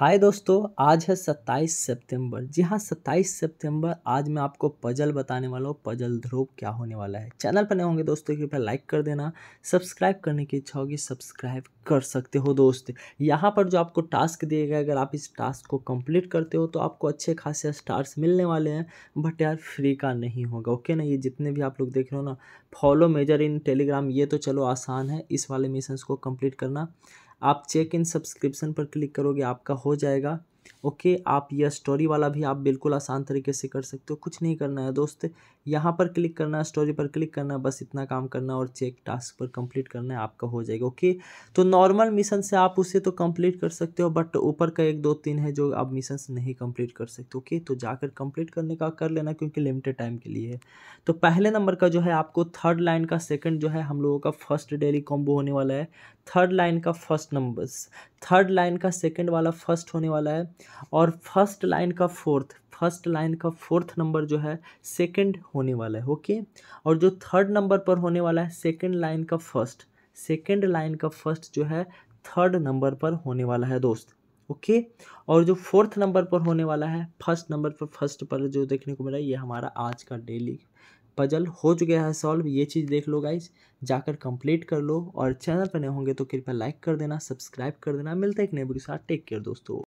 हाय दोस्तों आज है सत्ताईस सितंबर जी हाँ सत्ताईस सितंबर आज मैं आपको पजल बताने वाला हूँ पजल ध्रुव क्या होने वाला है चैनल पर नए होंगे दोस्तों कृपया लाइक कर देना सब्सक्राइब करने की इच्छा होगी सब्सक्राइब कर सकते हो दोस्त यहाँ पर जो आपको टास्क दिए गए अगर आप इस टास्क को कंप्लीट करते हो तो आपको अच्छे खासे स्टार्स मिलने वाले हैं बट यार फ्री का नहीं होगा ओके ना ये जितने भी आप लोग देख रहे हो ना फॉलो मेजर इन टेलीग्राम ये तो चलो आसान है इस वाले मिशन को कम्प्लीट करना आप चेक इन सब्सक्रिप्शन पर क्लिक करोगे आपका हो जाएगा ओके आप यह स्टोरी वाला भी आप बिल्कुल आसान तरीके से कर सकते हो कुछ नहीं करना है दोस्त यहाँ पर क्लिक करना है स्टोरी पर क्लिक करना है बस इतना काम करना है और चेक टास्क पर कंप्लीट करना है आपका हो जाएगा ओके तो नॉर्मल मिशन से आप उसे तो कंप्लीट कर सकते हो बट ऊपर का एक दो तीन है जो आप मिशन नहीं कंप्लीट कर सकते ओके तो जाकर कंप्लीट करने का कर लेना क्योंकि लिमिटेड टाइम के लिए है तो पहले नंबर का जो है आपको थर्ड लाइन का सेकेंड जो है हम लोगों का फर्स्ट डेली कॉम्बो होने वाला है थर्ड लाइन का फर्स्ट नंबर्स थर्ड लाइन का सेकेंड वाला फर्स्ट होने वाला है और फर्स्ट लाइन का फोर्थ फर्स्ट लाइन का फोर्थ नंबर जो है सेकंड होने वाला है ओके और जो थर्ड नंबर पर होने वाला है सेकंड लाइन का फर्स्ट सेकंड लाइन का फर्स्ट जो है थर्ड नंबर पर होने वाला है दोस्त ओके और जो फोर्थ नंबर पर होने वाला है फर्स्ट नंबर पर फर्स्ट पर जो देखने को मिला ये हमारा आज का डेली पजल हो चुका है सॉल्व ये चीज़ देख लो गाइज जाकर कंप्लीट कर लो और चैनल पर नए होंगे तो कृपया लाइक कर देना सब्सक्राइब कर देना मिलता है एक नए वीडियो साथ टेक केयर दोस्तों